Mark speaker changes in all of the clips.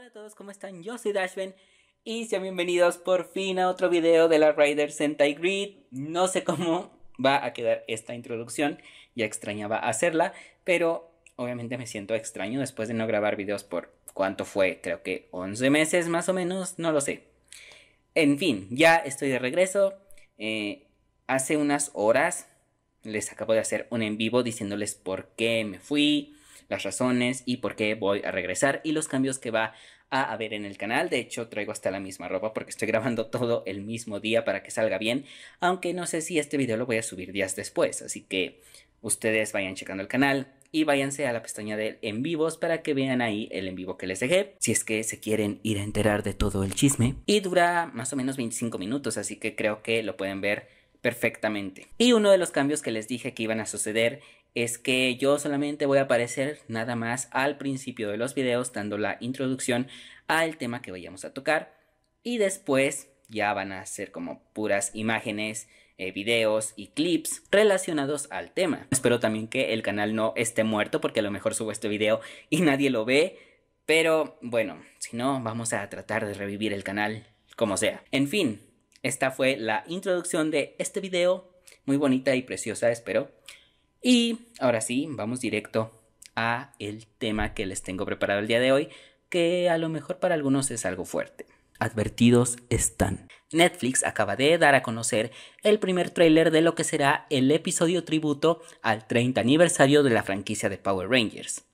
Speaker 1: Hola a todos, ¿cómo están? Yo soy Dashven y sean bienvenidos por fin a otro video de la Rider Sentai Grid. No sé cómo va a quedar esta introducción, ya extrañaba hacerla, pero obviamente me siento extraño después de no grabar videos por cuánto fue, creo que 11 meses más o menos, no lo sé. En fin, ya estoy de regreso. Eh, hace unas horas les acabo de hacer un en vivo diciéndoles por qué me fui las razones y por qué voy a regresar y los cambios que va a haber en el canal. De hecho, traigo hasta la misma ropa porque estoy grabando todo el mismo día para que salga bien, aunque no sé si este video lo voy a subir días después, así que ustedes vayan checando el canal, y váyanse a la pestaña de en vivos para que vean ahí el en vivo que les dejé, si es que se quieren ir a enterar de todo el chisme. Y dura más o menos 25 minutos, así que creo que lo pueden ver perfectamente. Y uno de los cambios que les dije que iban a suceder es que yo solamente voy a aparecer nada más al principio de los videos dando la introducción al tema que vayamos a tocar y después ya van a ser como puras imágenes, eh, videos y clips relacionados al tema. Espero también que el canal no esté muerto porque a lo mejor subo este video y nadie lo ve, pero bueno, si no vamos a tratar de revivir el canal como sea. En fin, esta fue la introducción de este video, muy bonita y preciosa espero. Y ahora sí, vamos directo a el tema que les tengo preparado el día de hoy, que a lo mejor para algunos es algo fuerte. Advertidos están. Netflix acaba de dar a conocer el primer tráiler de lo que será el episodio tributo al 30 aniversario de la franquicia de Power Rangers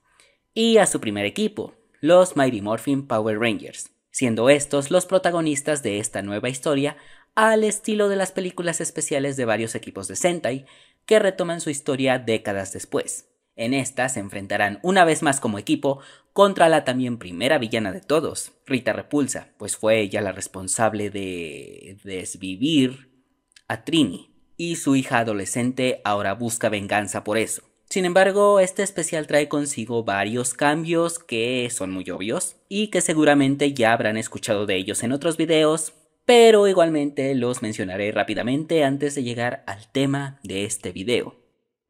Speaker 1: y a su primer equipo, los Mighty Morphin Power Rangers, siendo estos los protagonistas de esta nueva historia al estilo de las películas especiales de varios equipos de Sentai, que retoman su historia décadas después. En esta se enfrentarán una vez más como equipo contra la también primera villana de todos, Rita Repulsa, pues fue ella la responsable de desvivir a Trini, y su hija adolescente ahora busca venganza por eso. Sin embargo, este especial trae consigo varios cambios que son muy obvios y que seguramente ya habrán escuchado de ellos en otros videos, pero igualmente los mencionaré rápidamente antes de llegar al tema de este video.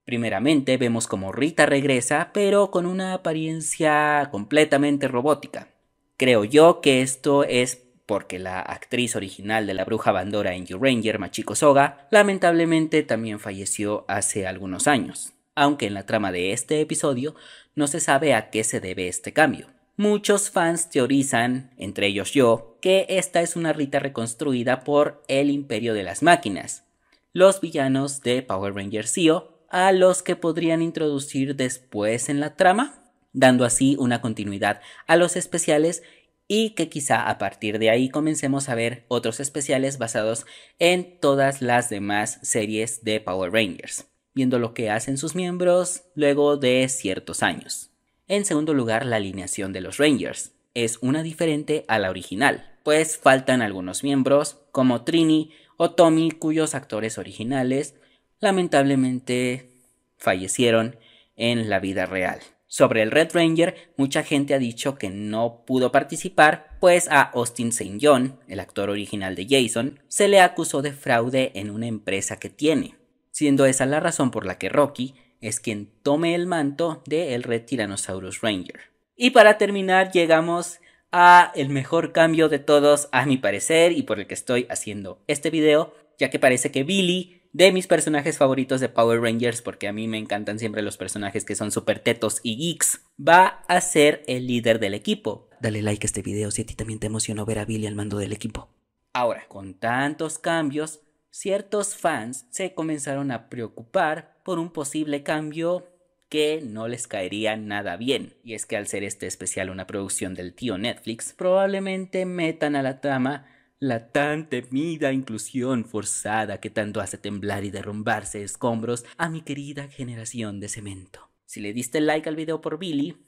Speaker 1: Primeramente vemos como Rita regresa, pero con una apariencia completamente robótica. Creo yo que esto es porque la actriz original de la bruja bandora en You-Ranger, Machiko Soga, lamentablemente también falleció hace algunos años, aunque en la trama de este episodio no se sabe a qué se debe este cambio. Muchos fans teorizan, entre ellos yo, que esta es una Rita reconstruida por el Imperio de las Máquinas, los villanos de Power Rangers Zeo, a los que podrían introducir después en la trama, dando así una continuidad a los especiales y que quizá a partir de ahí comencemos a ver otros especiales basados en todas las demás series de Power Rangers, viendo lo que hacen sus miembros luego de ciertos años. En segundo lugar, la alineación de los Rangers es una diferente a la original pues faltan algunos miembros, como Trini o Tommy, cuyos actores originales lamentablemente fallecieron en la vida real. Sobre el Red Ranger, mucha gente ha dicho que no pudo participar, pues a Austin St. John, el actor original de Jason, se le acusó de fraude en una empresa que tiene, siendo esa la razón por la que Rocky es quien tome el manto de el Red Tyrannosaurus Ranger. Y para terminar, llegamos a el mejor cambio de todos a mi parecer y por el que estoy haciendo este video, ya que parece que Billy, de mis personajes favoritos de Power Rangers, porque a mí me encantan siempre los personajes que son super tetos y geeks, va a ser el líder del equipo. Dale like a este video si a ti también te emocionó ver a Billy al mando del equipo. Ahora, con tantos cambios, ciertos fans se comenzaron a preocupar por un posible cambio que no les caería nada bien. Y es que al ser este especial una producción del tío Netflix, probablemente metan a la trama la tan temida inclusión forzada que tanto hace temblar y derrumbarse escombros a mi querida generación de cemento. Si le diste like al video por Billy,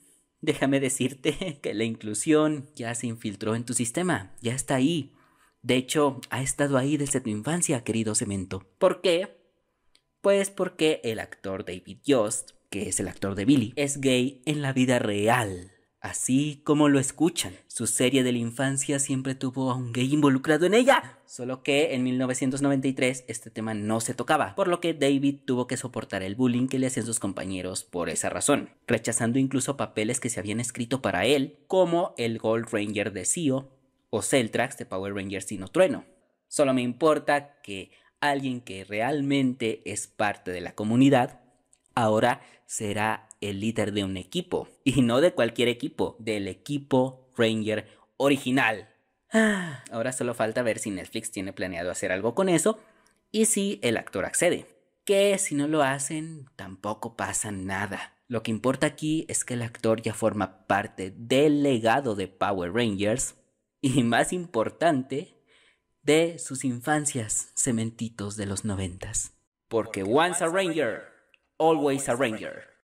Speaker 1: déjame decirte que la inclusión ya se infiltró en tu sistema, ya está ahí. De hecho, ha estado ahí desde tu infancia, querido cemento. ¿Por qué? Pues porque el actor David Yost que es el actor de Billy, es gay en la vida real. Así como lo escuchan, su serie de la infancia siempre tuvo a un gay involucrado en ella, solo que en 1993 este tema no se tocaba, por lo que David tuvo que soportar el bullying que le hacían sus compañeros por esa razón, rechazando incluso papeles que se habían escrito para él, como el Gold Ranger de Sio o Celtrax de Power Rangers Sino Trueno. Solo me importa que alguien que realmente es parte de la comunidad ahora será el líder de un equipo. Y no de cualquier equipo, del equipo Ranger original. ahora solo falta ver si Netflix tiene planeado hacer algo con eso y si el actor accede. Que si no lo hacen, tampoco pasa nada. Lo que importa aquí es que el actor ya forma parte del legado de Power Rangers y más importante, de sus infancias cementitos de los noventas. Porque, Porque once a Ranger. always a ranger.